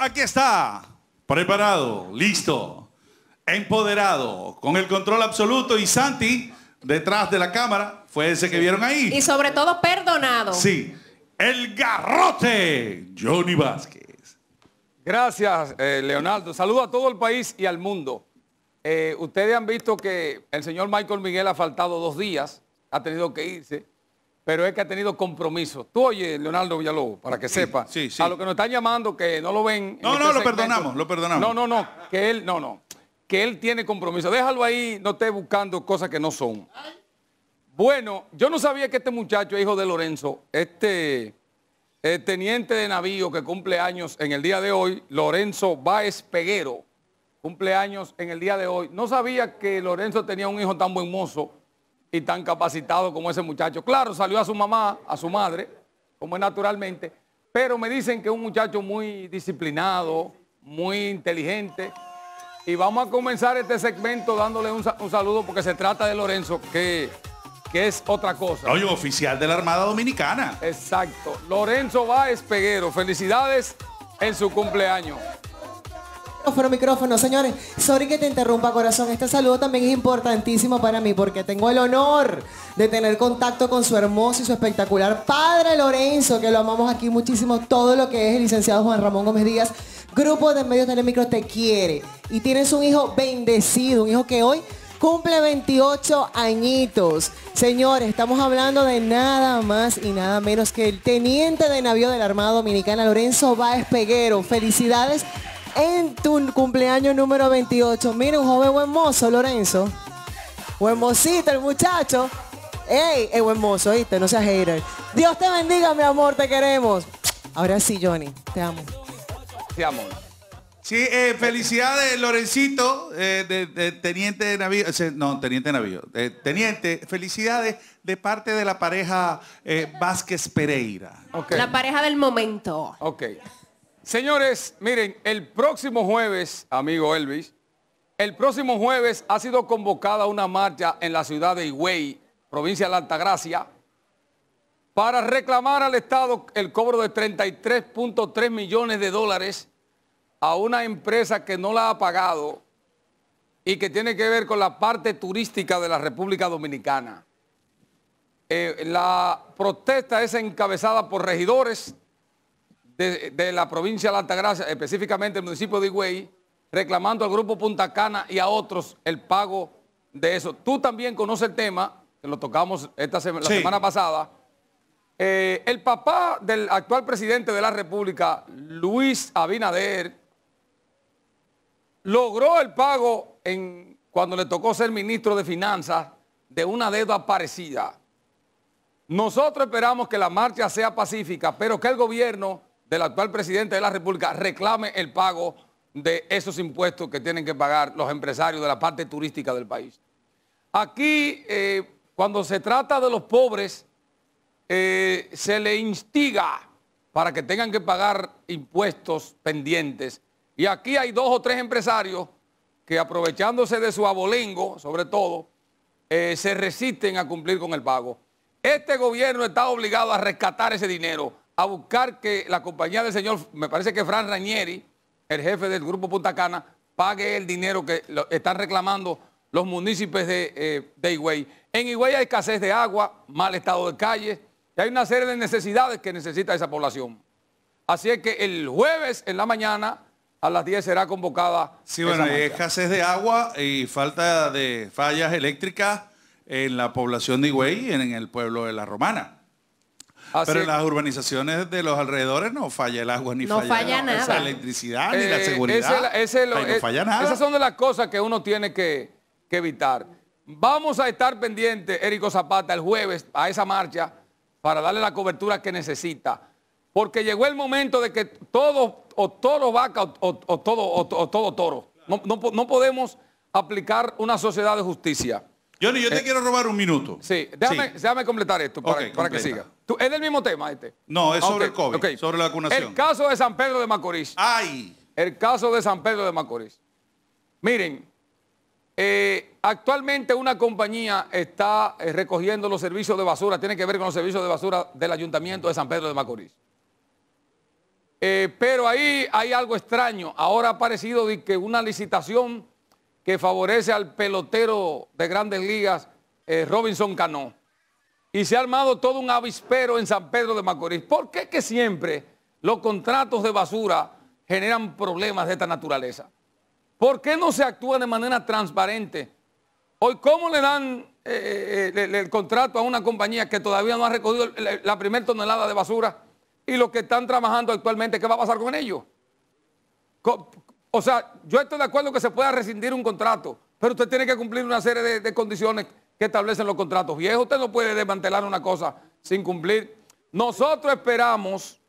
aquí está. Preparado, listo, empoderado, con el control absoluto y Santi detrás de la cámara, fue ese que vieron ahí. Y sobre todo perdonado. Sí, el garrote, Johnny Vázquez. Gracias, eh, Leonardo. Saludo a todo el país y al mundo. Eh, ustedes han visto que el señor Michael Miguel ha faltado dos días, ha tenido que irse pero es que ha tenido compromiso. Tú oye, Leonardo Villalobos, para que sepa. A lo que nos están llamando, que no lo ven. No, este no, lo perdonamos, lo perdonamos. No, no, no, que él, no, no, que él tiene compromiso. Déjalo ahí, no esté buscando cosas que no son. Bueno, yo no sabía que este muchacho, hijo de Lorenzo, este eh, teniente de navío que cumple años en el día de hoy, Lorenzo Báez Peguero, cumple años en el día de hoy. No sabía que Lorenzo tenía un hijo tan buen mozo y tan capacitado como ese muchacho. Claro, salió a su mamá, a su madre, como es naturalmente, pero me dicen que es un muchacho muy disciplinado, muy inteligente. Y vamos a comenzar este segmento dándole un, saludo porque se trata de Lorenzo, que, que es otra cosa. Oye, oficial de la Armada Dominicana. Exacto. Lorenzo Báez Peguero, felicidades en su cumpleaños. Micrófono, micrófono, señores. Sorry que te interrumpa, corazón. Este saludo también es importantísimo para mí porque tengo el honor de tener contacto con su hermoso y su espectacular padre Lorenzo, que lo amamos aquí muchísimo. Todo lo que es el licenciado Juan Ramón Gómez Díaz. Grupo de Medios Telemicro te quiere. Y tienes un hijo bendecido, un hijo que hoy cumple 28 añitos. Señores, estamos hablando de nada más y nada menos que el teniente de navío de la Armada Dominicana, Lorenzo Báez Peguero. Felicidades en tu cumpleaños número 28. Mira, un joven buen mozo, Lorenzo. Buen mocito el muchacho. ¡Ey! es buen mozo! oíste, No seas hater. Dios te bendiga, mi amor, te queremos. Ahora sí, Johnny, te amo. Te amo. Sí, eh, felicidades, Lorencito, eh, de, Teniente de Navío. Eh, no, Teniente de Navío. teniente, felicidades de parte de la pareja Vázquez Pereira. La pareja del momento. Ok. Señores, miren, el próximo jueves, amigo Elvis, el próximo jueves ha sido convocada una marcha en la ciudad de Higüey, provincia de la Altagracia, para reclamar al Estado el cobro de 33.3 millones de dólares a una empresa que no la ha pagado y que tiene que ver con la parte turística de la República Dominicana. Eh, la protesta es encabezada por regidores de, la provincia de la Altagracia, específicamente el municipio de Higüey, reclamando al grupo Punta Cana y a otros el pago de eso. Tú también conoces el tema, lo tocamos esta la semana pasada. Eh, el papá del actual presidente de la República, Luis Abinader, logró el pago en, cuando le tocó ser ministro de Finanzas de una deuda parecida. Nosotros esperamos que la marcha sea pacífica, pero que el gobierno del actual presidente de la República reclame el pago de esos impuestos que tienen que pagar los empresarios de la parte turística del país. Aquí, eh, cuando se trata de los pobres, eh, se le instiga para que tengan que pagar impuestos pendientes. Y aquí hay dos o tres empresarios que aprovechándose de su abolengo, sobre todo, eh, se resisten a cumplir con el pago. Este gobierno está obligado a rescatar ese dinero a buscar que la compañía del señor, me parece que Fran Rañeri, el jefe del grupo Punta Cana, pague el dinero que están reclamando los municipios eh, de, Higüey. En Higüey hay escasez de agua, mal estado de calles, y hay una serie de necesidades que necesita esa población. Así es que el jueves en la mañana a las 10 será convocada. Sí, bueno, hay escasez de agua y falta de fallas eléctricas en la población de Higüey y en el pueblo de La Romana. Ah, Pero en las urbanizaciones de los alrededores no falla el agua, ni falla, la electricidad, ni la eh, seguridad. es, eh, Esas son de las cosas que uno tiene que, evitar. Vamos a estar pendientes, Érico Zapata, el jueves a esa marcha para darle la cobertura que necesita. Porque llegó el momento de que todo, o toro vaca, o, todo, todo toro. No, podemos aplicar una sociedad de justicia. Johnny, yo te eh, quiero robar un minuto. Sí, déjame, completar esto para, que siga es del mismo tema este. No, es sobre el COVID, sobre la vacunación. El caso de San Pedro de Macorís. ¡Ay! El caso de San Pedro de Macorís. Miren, eh, actualmente una compañía está eh, recogiendo los servicios de basura, tiene que ver con los servicios de basura del Ayuntamiento de San Pedro de Macorís. Eh, pero ahí hay algo extraño. Ahora ha parecido que una licitación que favorece al pelotero de grandes ligas, Robinson Cano y se ha armado todo un avispero en San Pedro de Macorís. ¿Por qué que siempre los contratos de basura generan problemas de esta naturaleza? ¿Por qué no se actúa de manera transparente? Hoy, ¿cómo le dan eh, eh, eh, el, contrato a una compañía que todavía no ha recogido la, primera tonelada de basura? Y los que están trabajando actualmente, ¿qué va a pasar con ellos? O sea, yo estoy de acuerdo que se pueda rescindir un contrato, pero usted tiene que cumplir una serie de condiciones que establecen los contratos viejos. Usted no puede desmantelar una cosa sin cumplir. Nosotros esperamos,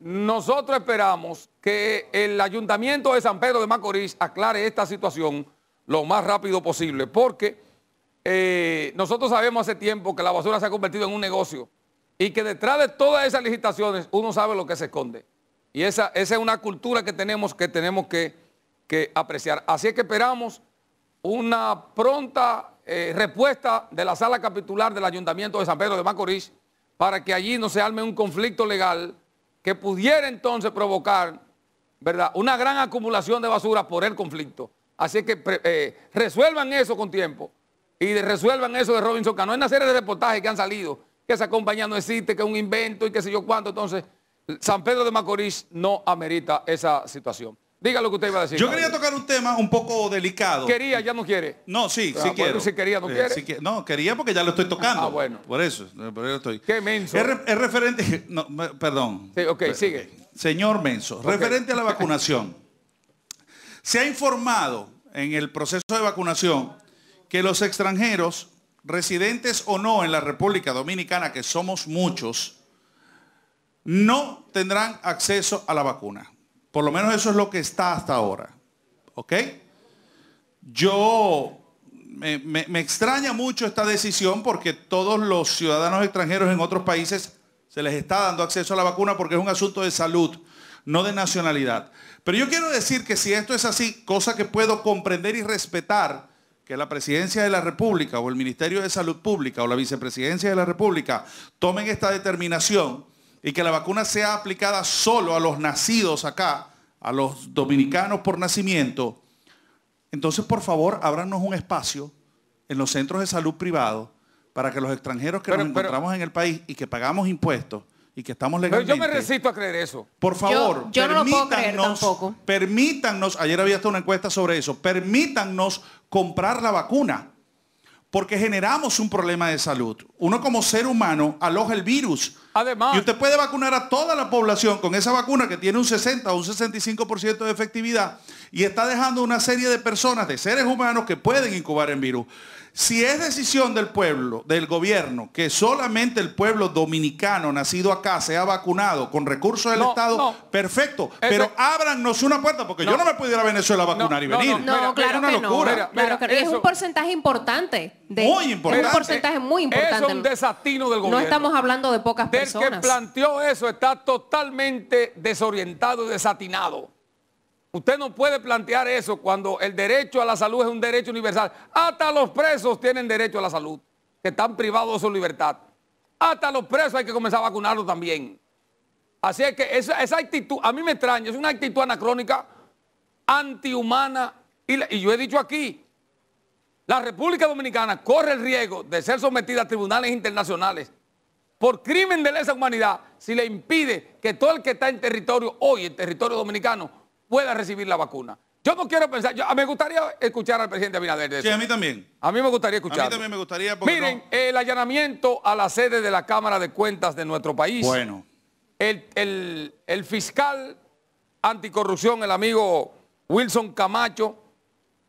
nosotros esperamos que el ayuntamiento de San Pedro de Macorís aclare esta situación lo más rápido posible, porque eh, nosotros sabemos hace tiempo que la basura se ha convertido en un negocio y que detrás de todas esas licitaciones uno sabe lo que se esconde. Y esa, esa es una cultura que tenemos que tenemos que, que apreciar. Así es que esperamos una pronta eh, respuesta de la sala capitular del Ayuntamiento de San Pedro de Macorís para que allí no se arme un conflicto legal que pudiera entonces provocar ¿verdad? una gran acumulación de basura por el conflicto. Así que eh, resuelvan eso con tiempo y resuelvan eso de Robinson Cano. Hay una serie de reportajes que han salido, que esa compañía no existe, que es un invento y qué sé yo cuánto. Entonces, San Pedro de Macorís no amerita esa situación. Diga lo que usted iba a decir. Yo quería tocar un tema un poco delicado. Quería, ya no quiere. No, sí, ah, sí Si quería, no eh, quiere. no, quería porque ya lo estoy tocando. Ah, bueno. Por eso, eh, por eso estoy. Qué menso. Es, referente, perdón. Sí, ok, sigue. Señor menso, referente a la vacunación. Se ha informado en el proceso de vacunación que los extranjeros, residentes o no en la República Dominicana, que somos muchos, no tendrán acceso a la vacuna. Por lo menos eso es lo que está hasta ahora. ¿Ok? Yo me, me, extraña mucho esta decisión porque todos los ciudadanos extranjeros en otros países se les está dando acceso a la vacuna porque es un asunto de salud, no de nacionalidad. Pero yo quiero decir que si esto es así, cosa que puedo comprender y respetar, que la Presidencia de la República o el Ministerio de Salud Pública o la Vicepresidencia de la República tomen esta determinación, y que la vacuna sea aplicada solo a los nacidos acá, a los dominicanos por nacimiento, entonces por favor ábranos un espacio en los centros de salud privados para que los extranjeros que nos encontramos en el país y que pagamos impuestos y que estamos legalmente... Pero yo me resisto a creer eso. Por favor, permítanos. permítannos, ayer había hasta una encuesta sobre eso, permítannos comprar la vacuna porque generamos un problema de salud. Uno como ser humano aloja el virus y usted puede vacunar a toda la población con esa vacuna que tiene un 60 o un 65% de efectividad y está dejando una serie de personas, de seres humanos que pueden incubar el virus. Si es decisión del pueblo, del gobierno, que solamente el pueblo dominicano nacido acá sea vacunado con recursos del Estado, perfecto. pero ábrannos una puerta, porque yo no me pudiera a Venezuela a vacunar y venir. No, claro, es una locura. es un porcentaje importante importante. Un porcentaje muy importante. es un desatino del gobierno. No estamos hablando de pocas personas. El que planteó eso está totalmente desorientado y desatinado. Usted no puede plantear eso cuando el derecho a la salud es un derecho universal. Hasta los presos tienen derecho a la salud, que están privados de su libertad. Hasta los presos hay que comenzar a vacunarlos también. Así es que esa, actitud, a mí me extraña, es una actitud anacrónica, antihumana. y yo he dicho aquí, la República Dominicana corre el riesgo de ser sometida a tribunales internacionales por crimen de lesa humanidad si le impide que todo el que está en territorio hoy, en territorio dominicano, pueda recibir la vacuna. Yo no quiero pensar, ah, me gustaría escuchar al presidente Abinader de eso. Sí, a mí también. A mí me gustaría escuchar. A mí también me gustaría porque Miren, el allanamiento a la sede de la Cámara de Cuentas de nuestro país. Bueno. El, el fiscal anticorrupción, el amigo Wilson Camacho,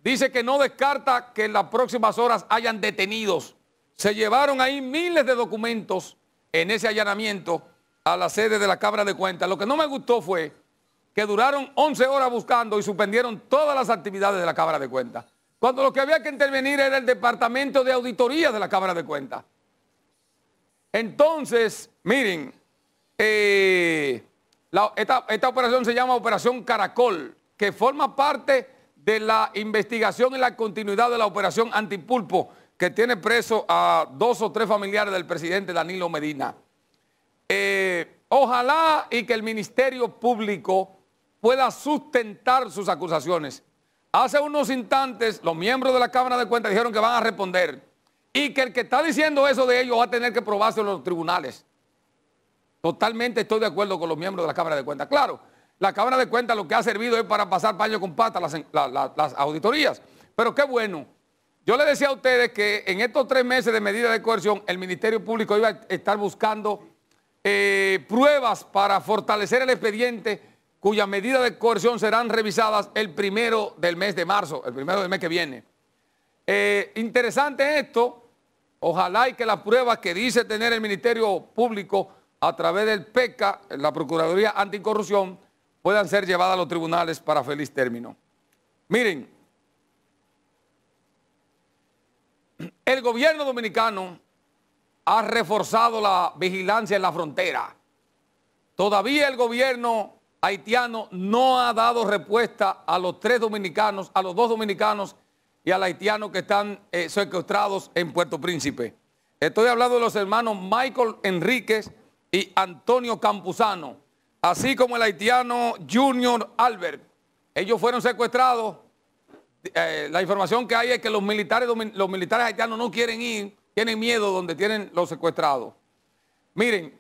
Dice que no descarta que en las próximas horas hayan detenidos. Se llevaron ahí miles de documentos en ese allanamiento a la sede de la Cámara de Cuentas. Lo que no me gustó fue que duraron 11 horas buscando y suspendieron todas las actividades de la Cámara de Cuentas. Cuando lo que había que intervenir era el Departamento de Auditoría de la Cámara de Cuentas. Entonces, miren, eh, esta, esta operación se llama Operación Caracol, que forma parte de la investigación y la continuidad de la operación Antipulpo que tiene preso a dos o tres familiares del presidente Danilo Medina. Eh, ojalá y que el Ministerio Público pueda sustentar sus acusaciones. Hace unos instantes los miembros de la Cámara de Cuentas dijeron que van a responder y que el que está diciendo eso de ellos va a tener que probarse en los tribunales. Totalmente estoy de acuerdo con los miembros de la Cámara de Cuentas. Claro, la Cámara de Cuentas lo que ha servido es para pasar paño con pata las, las auditorías. Pero qué bueno. Yo le decía a ustedes que en estos tres meses de medidas de coerción, el Ministerio Público iba a estar buscando eh, pruebas para fortalecer el expediente cuyas medidas de coerción serán revisadas el primero del mes de marzo, el primero del mes que viene. Eh, interesante esto. Ojalá y que las pruebas que dice tener el Ministerio Público a través del PECA, la Procuraduría Anticorrupción, puedan ser llevadas a los tribunales para feliz término. Miren, el gobierno dominicano ha reforzado la vigilancia en la frontera. Todavía el gobierno haitiano no ha dado respuesta a los tres dominicanos, a los dos dominicanos y al haitiano que están eh, secuestrados en Puerto Príncipe. Estoy hablando de los hermanos Michael Enríquez y Antonio Campuzano así como el haitiano Junior Albert. Ellos fueron secuestrados. Eh, la información que hay es que los militares, los militares haitianos no quieren ir, tienen miedo donde tienen los secuestrados. Miren,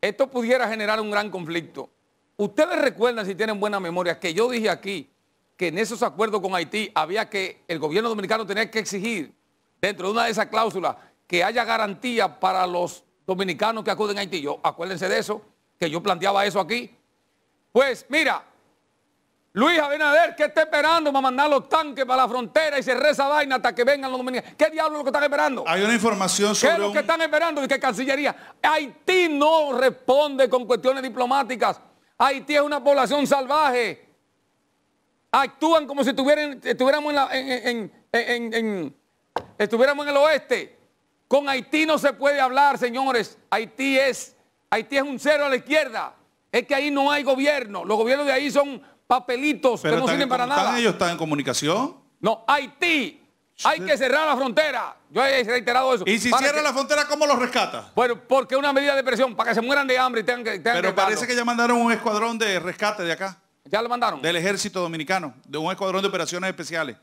esto pudiera generar un gran conflicto. Ustedes recuerdan, si tienen buena memoria, que yo dije aquí que en esos acuerdos con Haití había que, el gobierno dominicano tenía que exigir, dentro de una de esas cláusulas, que haya garantía para los dominicanos que acuden a Haití. Yo, acuérdense de eso que yo planteaba eso aquí. Pues mira, Luis Abinader, ¿qué está esperando a mandar los tanques para la frontera y se reza vaina hasta que vengan los dominicanos? ¿Qué diablos es lo que están esperando? Hay una información sobre. ¿Qué es lo que están esperando? ¿Y qué Cancillería? Haití no responde con cuestiones diplomáticas. Haití es una población salvaje. Actúan como si en, estuviéramos en el oeste. Con Haití no se puede hablar, señores. Haití es Haití es un cero a la izquierda. Es que ahí no hay gobierno. Los gobiernos de ahí son papelitos Pero que no sirven para nada. ¿Ellos están en comunicación? No, Haití. Hay que cerrar la frontera. Yo he reiterado eso. ¿Y si cierra la frontera, cómo los rescata? Bueno, porque una medida de presión, para que se mueran de hambre y tengan que... Pero parece que ya mandaron un escuadrón de rescate de acá. ¿Ya lo mandaron? Del ejército dominicano, de un escuadrón de operaciones especiales.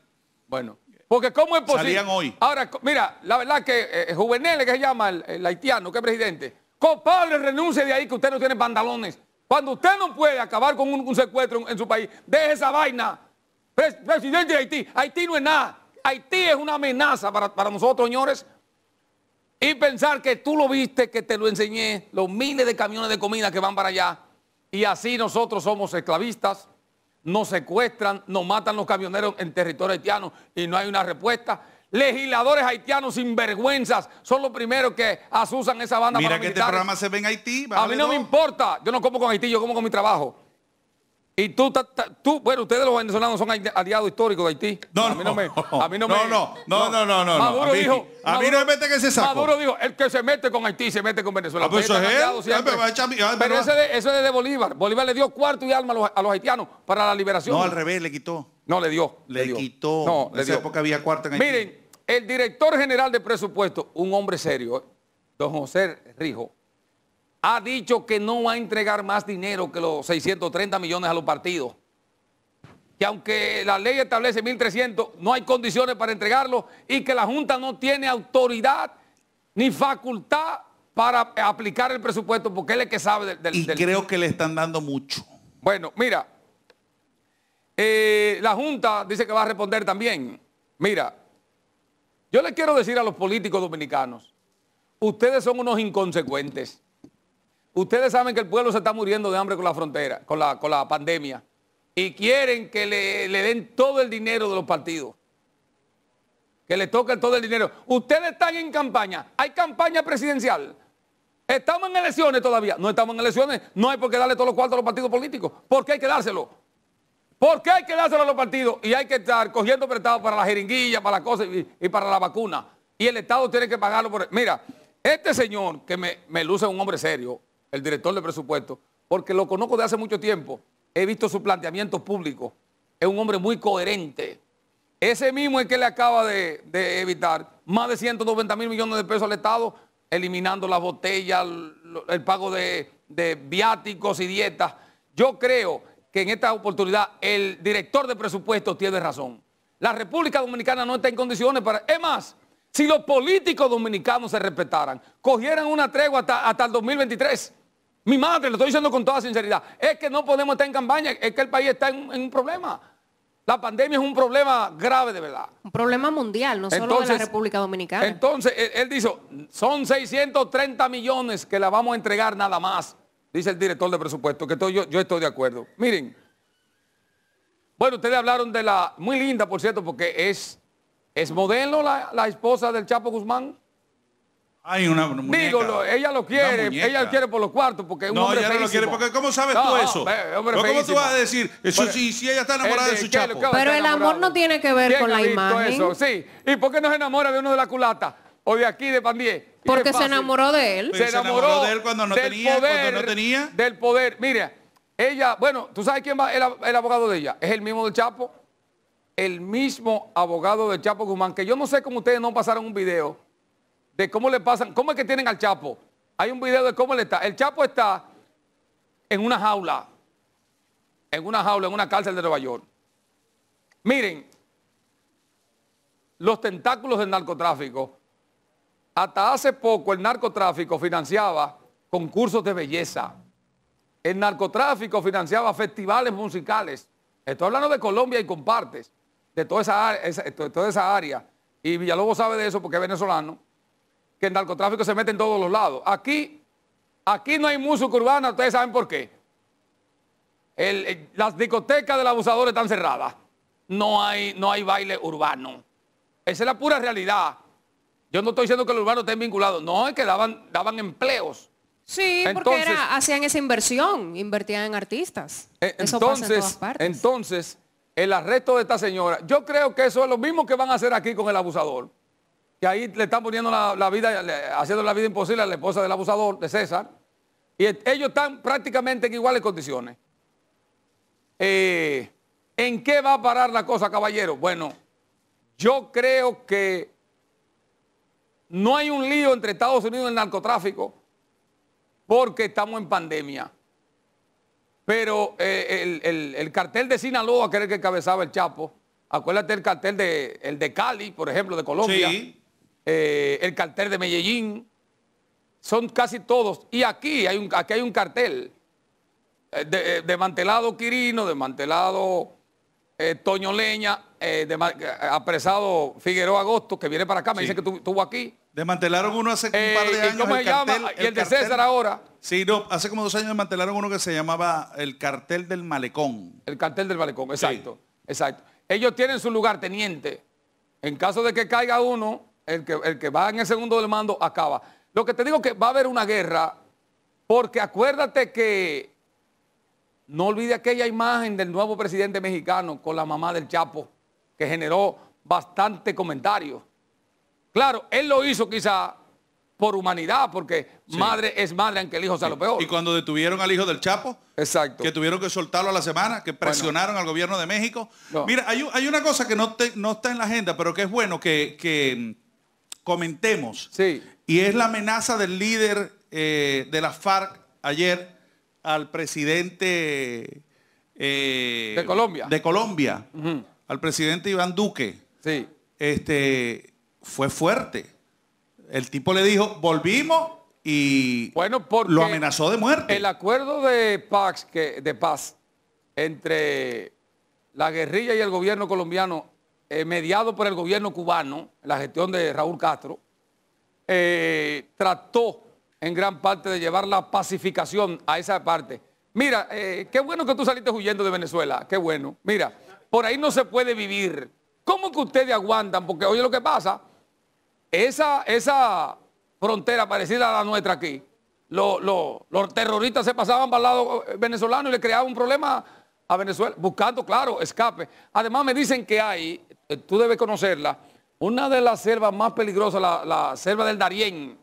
Bueno, porque ¿cómo es posible? Salían hoy. Ahora, mira, la verdad que Juveniles, eh, eh, Juvenel, que se llama el, haitiano, que presidente, Copable, renuncie de ahí que usted no tiene pantalones. Cuando usted no puede acabar con un, secuestro en, su país, deje esa vaina. presidente de Haití, Haití no es nada. Haití es una amenaza para, para nosotros, señores. Y pensar que tú lo viste, que te lo enseñé, los miles de camiones de comida que van para allá. Y así nosotros somos esclavistas, nos secuestran, nos matan los camioneros en territorio haitiano y no hay una respuesta legisladores haitianos sinvergüenzas son los primeros que asusan esa banda Mira que este programa se ve en Haití. a mí no, me importa. Yo no como con Haití, yo como con mi trabajo. Y tú, tú, bueno, ustedes los venezolanos son aliados históricos de Haití. No, a mí no, no me, a mí no, no, me, no, no, no, no, no, Maduro a mí, dijo, a mí no me mete que se saco. Maduro dijo, el que se mete con Haití se mete con Venezuela. Ah, pues eso es ah, pues ah, pero eso es, de, Bolívar. Bolívar le dio cuarto y alma a los, haitianos para la liberación. No, al revés, le quitó. No, le dio. Le, quitó. No, le dio. época había cuarto en Haití. Miren, el director general de presupuesto, un hombre serio, eh, don José Rijo, ha dicho que no va a entregar más dinero que los 630 millones a los partidos. Que aunque la ley establece 1.300, no hay condiciones para entregarlo y que la Junta no tiene autoridad ni facultad para aplicar el presupuesto porque él es que sabe del... y creo que le están dando mucho. Bueno, mira, eh, la Junta dice que va a responder también. Mira, yo le quiero decir a los políticos dominicanos, ustedes son unos inconsecuentes. Ustedes saben que el pueblo se está muriendo de hambre con la frontera, con la, con la pandemia. Y quieren que le, den todo el dinero de los partidos. Que le toquen todo el dinero. Ustedes están en campaña. Hay campaña presidencial. Estamos en elecciones todavía. No estamos en elecciones. No hay por qué darle todos los cuartos a los partidos políticos. porque hay que dárselo? Porque hay que dárselo a los partidos y hay que estar cogiendo prestado para la jeringuilla, para las cosas y, para la vacuna. Y el Estado tiene que pagarlo por... Mira, este señor que me, luce un hombre serio, el director de presupuesto, porque lo conozco de hace mucho tiempo, he visto su planteamiento público, es un hombre muy coherente. Ese mismo es que le acaba de, evitar más de 190 mil millones de pesos al Estado, eliminando las botellas, el, pago de, de viáticos y dietas. Yo creo que en esta oportunidad el director de presupuesto tiene razón. La República Dominicana no está en condiciones para... Es más, si los políticos dominicanos se respetaran, cogieran una tregua hasta, el 2023, mi madre, lo estoy diciendo con toda sinceridad, es que no podemos estar en campaña, es que el país está en, un problema. La pandemia es un problema grave de verdad. Un problema mundial, no solo de la República Dominicana. Entonces, él, él dijo, son 630 millones que la vamos a entregar nada más dice el director de presupuesto, que yo, yo estoy de acuerdo. Miren, bueno, ustedes hablaron de la, muy linda por cierto, porque es, es modelo la, la esposa del Chapo Guzmán. Hay una muñeca. ella lo quiere, ella lo quiere por los cuartos, porque un no, hombre ella no lo quiere, porque ¿cómo sabes tú ah, eso? Hombre, ¿Cómo tú vas a decir, eso, si, si, ella está enamorada de, su chapo? Pero el amor no tiene que ver con la imagen. Eso? Sí, ¿y por qué no se enamora de uno de la culata? O de aquí, de Pandier. Porque se enamoró de él. Se enamoró, de él cuando no, tenía, Del poder. Mira, ella, bueno, ¿tú sabes quién va el, abogado de ella? Es el mismo del Chapo. El mismo abogado del Chapo Guzmán, que yo no sé cómo ustedes no pasaron un video de cómo le pasan, cómo es que tienen al Chapo. Hay un video de cómo le está. El Chapo está en una jaula, en una jaula, en una cárcel de Nueva York. Miren, los tentáculos del narcotráfico hasta hace poco el narcotráfico financiaba concursos de belleza. El narcotráfico financiaba festivales musicales. Estoy hablando de Colombia y compartes, de toda esa, área. Y Villalobos sabe de eso porque es venezolano, que el narcotráfico se mete en todos los lados. Aquí, aquí no hay música urbana, ustedes saben por qué. las discotecas del abusador están cerradas. No hay, no hay baile urbano. Esa es la pura realidad. Yo no estoy diciendo que los urbanos estén vinculados. No, es que daban, empleos. Sí, porque era, hacían esa inversión, invertían en artistas. Eh, entonces, Entonces, el arresto de esta señora, yo creo que eso es lo mismo que van a hacer aquí con el abusador. Que ahí le están poniendo la, vida, haciendo la vida imposible a la esposa del abusador, de César. Y ellos están prácticamente en iguales condiciones. Eh, ¿En qué va a parar la cosa, caballero? Bueno, yo creo que no hay un lío entre Estados Unidos y el narcotráfico porque estamos en pandemia. Pero eh, el, cartel de Sinaloa, que era el que encabezaba el Chapo, acuérdate el cartel de, el de Cali, por ejemplo, de Colombia, eh, el cartel de Medellín, son casi todos. Y aquí hay un, hay un cartel eh, de, desmantelado Quirino, Mantelado... Eh, Toño Leña, eh, eh, apresado Figueroa Agosto, que viene para acá, me dice que estuvo aquí. Desmantelaron uno hace un par de años. ¿Y el, de César ahora? Sí, no, hace como dos años desmantelaron uno que se llamaba el cartel del malecón. El cartel del malecón, exacto, exacto. Ellos tienen su lugar teniente. En caso de que caiga uno, el que, el que va en el segundo del mando acaba. Lo que te digo que va a haber una guerra, porque acuérdate que no olvide aquella imagen del nuevo presidente mexicano con la mamá del Chapo, que generó bastante comentario. Claro, él lo hizo quizá por humanidad, porque madre es madre, aunque el hijo sea lo peor. Y cuando detuvieron al hijo del Chapo, Exacto. que tuvieron que soltarlo a la semana, que presionaron al gobierno de México. Mira, hay, una cosa que no, está en la agenda, pero que es bueno que, mm, comentemos. Sí. Y es la amenaza del líder eh, de la FARC ayer al presidente eh, de Colombia, de Colombia al presidente Iván Duque, sí. este, fue fuerte. El tipo le dijo, volvimos y bueno, lo amenazó de muerte. El acuerdo de paz, que, de paz entre la guerrilla y el gobierno colombiano, eh, mediado por el gobierno cubano, la gestión de Raúl Castro, eh, trató en gran parte de llevar la pacificación a esa parte. Mira, eh, qué bueno que tú saliste huyendo de Venezuela, qué bueno. Mira, por ahí no se puede vivir. ¿Cómo que ustedes aguantan? Porque oye lo que pasa, esa, esa frontera parecida a la nuestra aquí, los terroristas se pasaban para el lado eh, venezolano y le creaban un problema a Venezuela, buscando, claro, escape. Además me dicen que hay, eh, tú debes conocerla, una de las selvas más peligrosas, la, la selva del Darién,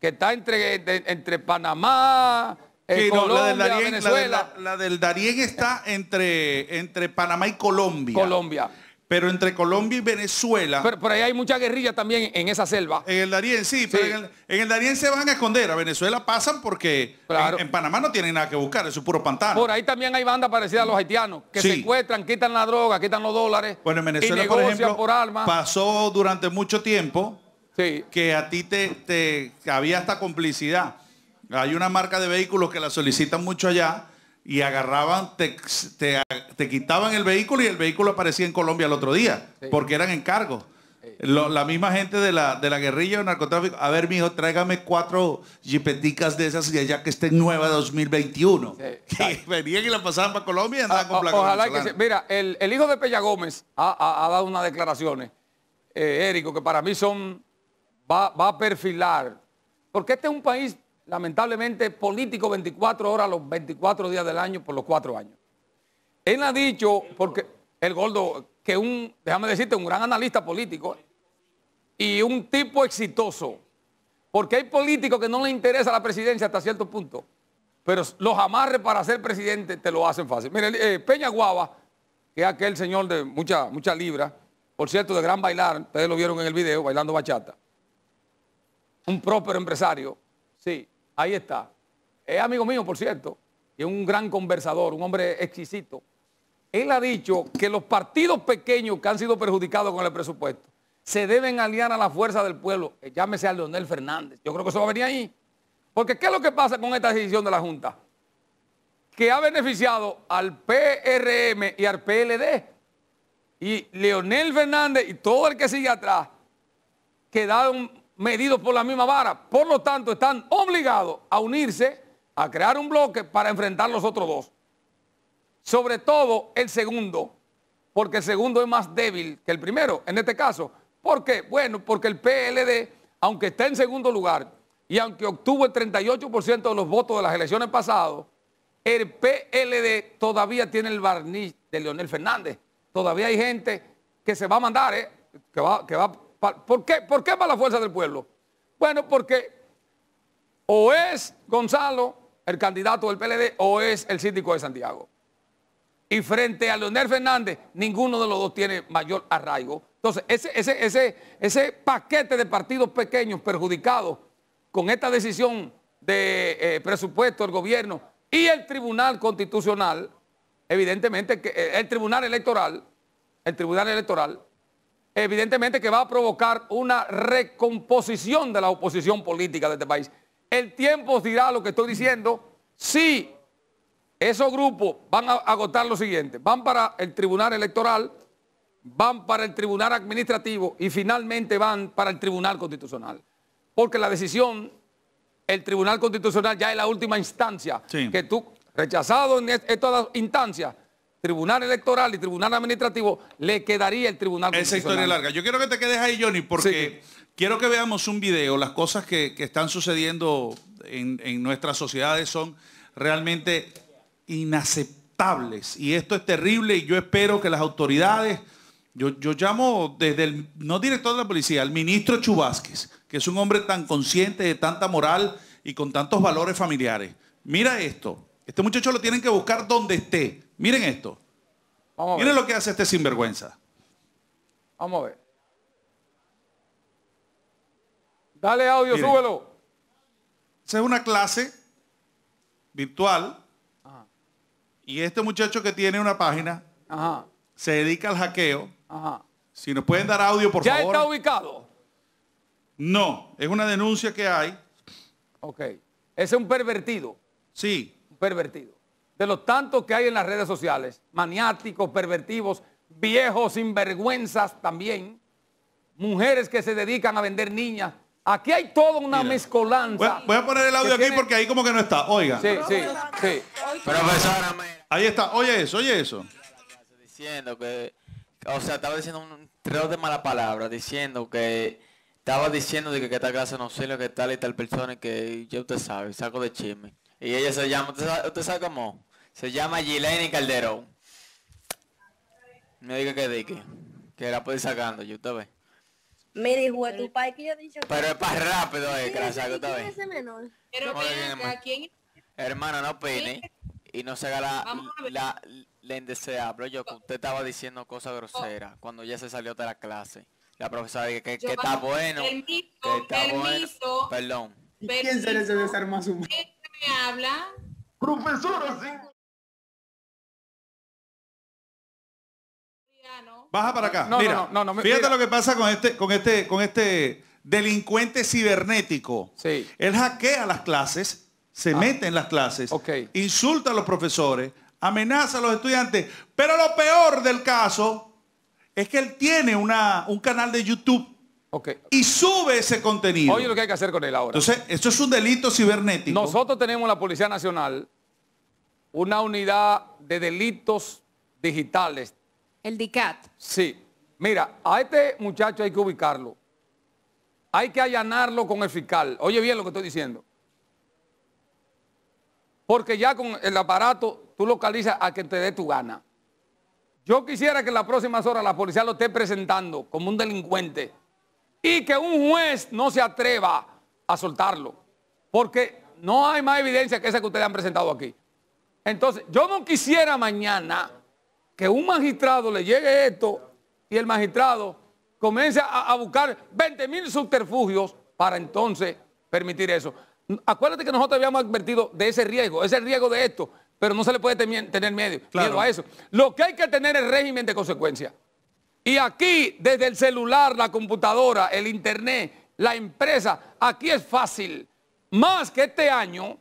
que está entre, entre Panamá, Colombia, eh, la, del Darien, La, del Darién está entre, entre Panamá y Colombia. Colombia. Pero entre Colombia y Venezuela. Pero por ahí hay mucha guerrilla también en esa selva. En el Darién, sí, en el, en se van a esconder. A Venezuela pasan porque en, Panamá no tienen nada que buscar, es un puro pantano. Por ahí también hay bandas parecidas a los haitianos, que secuestran, quitan la droga, quitan los dólares. Bueno, en Venezuela, por ejemplo, por armas. pasó durante mucho tiempo que a ti te, había esta complicidad. Hay una marca de vehículos que la solicitan mucho allá y agarraban, te, te, quitaban el vehículo y el vehículo aparecía en Colombia el otro día, porque eran en cargo. la misma gente de la, de la guerrilla narcotráfico, a ver, mijo, tráigame cuatro jipeticas de esas ya que estén nuevas 2021. que venían y la pasaban para Colombia y ah, andaban con Ojalá que se, Mira, el, hijo de Peña Gómez ha, dado unas declaraciones, eh, Érico, que para mí son va, a perfilar, porque este es un país lamentablemente político 24 horas los 24 días del año por los cuatro años. Él ha dicho, porque el gordo, que un, déjame decirte, un gran analista político y un tipo exitoso, porque hay políticos que no le interesa la presidencia hasta cierto punto, pero los amarres para ser presidente te lo hacen fácil. Mire, eh, Peña Guava, que es aquel señor de mucha, mucha libra, por cierto, de gran bailar, ustedes lo vieron en el video, bailando bachata un próspero empresario. Sí, ahí está. Es amigo mío, por cierto, y es un gran conversador, un hombre exquisito. Él ha dicho que los partidos pequeños que han sido perjudicados con el presupuesto se deben aliar a la fuerza del pueblo. Eh, llámese a Leonel Fernández. Yo creo que eso va a venir ahí. Porque ¿qué es lo que pasa con esta decisión de la Junta? Que ha beneficiado al PRM y al PLD. Y Leonel Fernández y todo el que sigue atrás quedaron medidos por la misma vara. Por lo tanto, están obligados a unirse, a crear un bloque para enfrentar los otros dos. Sobre todo el segundo, porque el segundo es más débil que el primero, en este caso. ¿Por qué? Bueno, porque el PLD, aunque está en segundo lugar y aunque obtuvo el 38% de los votos de las elecciones pasadas, el PLD todavía tiene el barniz de Leonel Fernández. Todavía hay gente que se va a mandar, eh, que, va, que va ¿Por qué, ¿Por para la fuerza del pueblo? Bueno, porque o es Gonzalo el candidato del PLD o es el síndico de Santiago. Y frente a Leonel Fernández, ninguno de los dos tiene mayor arraigo. Entonces, ese, ese, paquete de partidos pequeños perjudicados con esta decisión de eh, presupuesto del gobierno y el Tribunal Constitucional, evidentemente que eh, el Tribunal Electoral, el Tribunal Electoral evidentemente que va a provocar una recomposición de la oposición política de este país. El tiempo dirá lo que estoy diciendo. Si esos grupos van a agotar lo siguiente, van para el tribunal electoral, van para el tribunal administrativo y finalmente van para el tribunal constitucional. Porque la decisión, el tribunal constitucional ya es la última instancia que tú, rechazado en estas instancias, Tribunal Electoral y Tribunal Administrativo, le quedaría el Tribunal Esa historia larga. Yo quiero que te quedes ahí, Johnny, porque quiero que veamos un video. Las cosas que, están sucediendo en, nuestras sociedades son realmente inaceptables. Y esto es terrible y yo espero que las autoridades... Yo, llamo desde el, no director de la policía, al ministro Chubásquez, que es un hombre tan consciente, de tanta moral y con tantos valores familiares. Mira esto, este muchacho lo tienen que buscar donde esté, Miren esto. Miren lo que hace este sinvergüenza. Vamos a ver. Dale audio, súbelo. Esa es una clase virtual. Y este muchacho que tiene una página se dedica al hackeo. Si nos pueden dar audio, por favor. ¿Ya está ubicado? No, es una denuncia que hay. Ok. Ese es un pervertido. Sí. Un pervertido de los tantos que hay en las redes sociales, maniáticos, pervertidos, viejos, sinvergüenzas también, mujeres que se dedican a vender niñas. Aquí hay toda una mezcolanza. Voy a, poner el audio aquí porque ahí como que no está. Oiga. Sí, sí, sí. Profesora, ahí está. Oye eso, oye eso. Diciendo que, o sea, estaba diciendo un trozo de mala palabra diciendo que estaba diciendo de que, esta clase no sé lo que tal y tal persona que ya usted sabe, saco de chisme. Y ella se llama, ¿usted sabe, cómo? Se llama Gileni Calderón. Me diga que dique. Que la puede ir sacando, yo te ve. Me tu padre que yo he dicho que... Pero es para rápido, eh, que la saco otra Pero Hermana, no opine Y no se haga la, la, la indeseable. Yo, usted estaba diciendo cosas oh. groseras cuando ya se salió de la clase. La profesora que, está bueno. Permiso, que permiso, Perdón. ¿Quién será de desarma más me habla? Profesora, Baja para acá. mira, no, no, fíjate lo que pasa con este, con este, con este delincuente cibernético. Sí. Él hackea las clases, se ah. mete en las clases, insulta a los profesores, amenaza a los estudiantes. Pero lo peor del caso es que él tiene una, un canal de YouTube y sube ese contenido. Oye lo que hay que hacer con él ahora. Entonces, esto es un delito cibernético. Nosotros tenemos la Policía Nacional una unidad de delitos digitales. El DICAT. Sí. Mira, a este muchacho hay que ubicarlo. Hay que allanarlo con el fiscal. Oye bien lo que estoy diciendo. Porque ya con el aparato tú localizas a quien te dé tu gana. Yo quisiera que en las próximas horas la policía lo esté presentando como un delincuente y que un juez no se atreva a soltarlo, porque no hay más evidencia que esa que ustedes han presentado aquí. Entonces, yo no quisiera mañana que un magistrado le llegue esto y el magistrado comience a, buscar 20 mil subterfugios para entonces permitir eso. Acuérdate que nosotros habíamos advertido de ese riesgo, ese riesgo de esto, pero no se le puede tener medio a eso. Lo que hay que tener es régimen de consecuencia. Y aquí, desde el celular, la computadora, el internet, la empresa, aquí es fácil. Más que este año,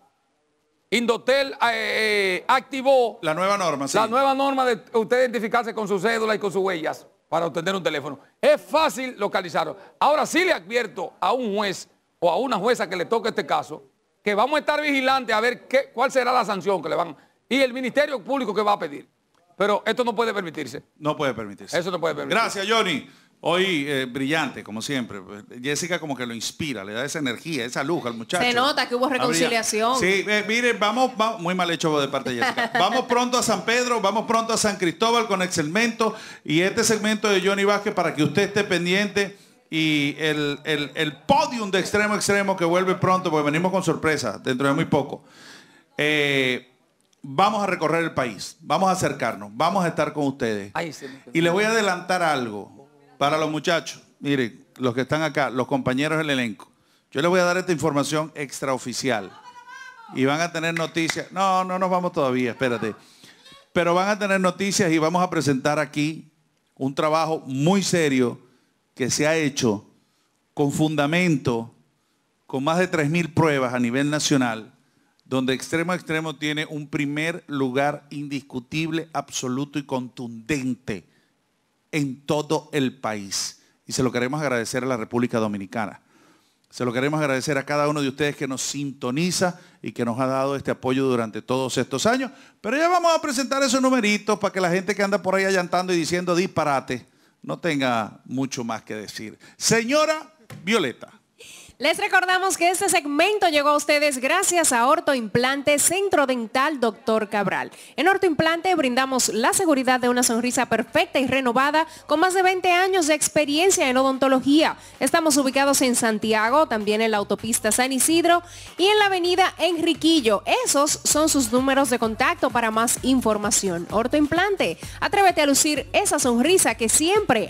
Indotel eh, eh, activó... La nueva norma, La nueva norma de usted identificarse con su cédula y con sus huellas para obtener un teléfono. Es fácil localizarlo. Ahora sí le advierto a un juez o a una jueza que le toque este caso, que vamos a estar vigilantes a ver qué, cuál será la sanción que le van... Y el Ministerio Público que va a pedir. Pero esto no puede permitirse. No puede permitirse. Eso no puede permitirse. Gracias, Johnny. Hoy eh, brillante, como siempre. Jessica como que lo inspira, le da esa energía, esa luz al muchacho. Se nota que hubo reconciliación. Sí, eh, mire, vamos, muy mal hecho de parte de Jessica. vamos pronto a San Pedro, vamos pronto a San Cristóbal con Excelmento. y este segmento de Johnny Vázquez para que usted esté pendiente y el, el, podium de extremo a extremo que vuelve pronto, porque venimos con sorpresa dentro de muy poco. Eh, vamos a recorrer el país, vamos a acercarnos, vamos a estar con ustedes. y les voy a adelantar algo para los muchachos. Miren, los que están acá, los compañeros del elenco. Yo les voy a dar esta información extraoficial. Y van a tener noticias. No, no nos vamos todavía, espérate. Pero van a tener noticias y vamos a presentar aquí un trabajo muy serio que se ha hecho con fundamento, con más de 3.000 pruebas a nivel nacional donde extremo a extremo tiene un primer lugar indiscutible, absoluto y contundente en todo el país. Y se lo queremos agradecer a la República Dominicana. Se lo queremos agradecer a cada uno de ustedes que nos sintoniza y que nos ha dado este apoyo durante todos estos años. Pero ya vamos a presentar esos numeritos para que la gente que anda por ahí allantando y diciendo disparate no tenga mucho más que decir. Señora Violeta. Les recordamos que este segmento llegó a ustedes gracias a Ortoimplante Centro Dental Doctor Cabral. En Ortoimplante brindamos la seguridad de una sonrisa perfecta y renovada con más de 20 años de experiencia en odontología. Estamos ubicados en Santiago, también en la autopista San Isidro y en la avenida Enriquillo. Esos son sus números de contacto para más información. Ortoimplante, atrévete a lucir esa sonrisa que siempre